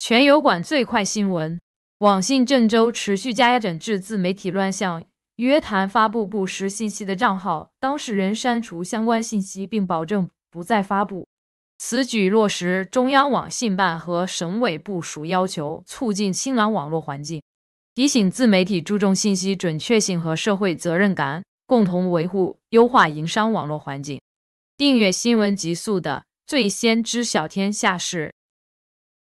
全油管最快新闻：网信郑州持续加压整治自媒体乱象，约谈发布不实信息的账号，当事人删除相关信息并保证不再发布。此举落实中央网信办和省委部署要求，促进清朗网络环境，提醒自媒体注重信息准确性和社会责任感，共同维护优化营商网络环境。订阅新闻极速的，最先知晓天下事。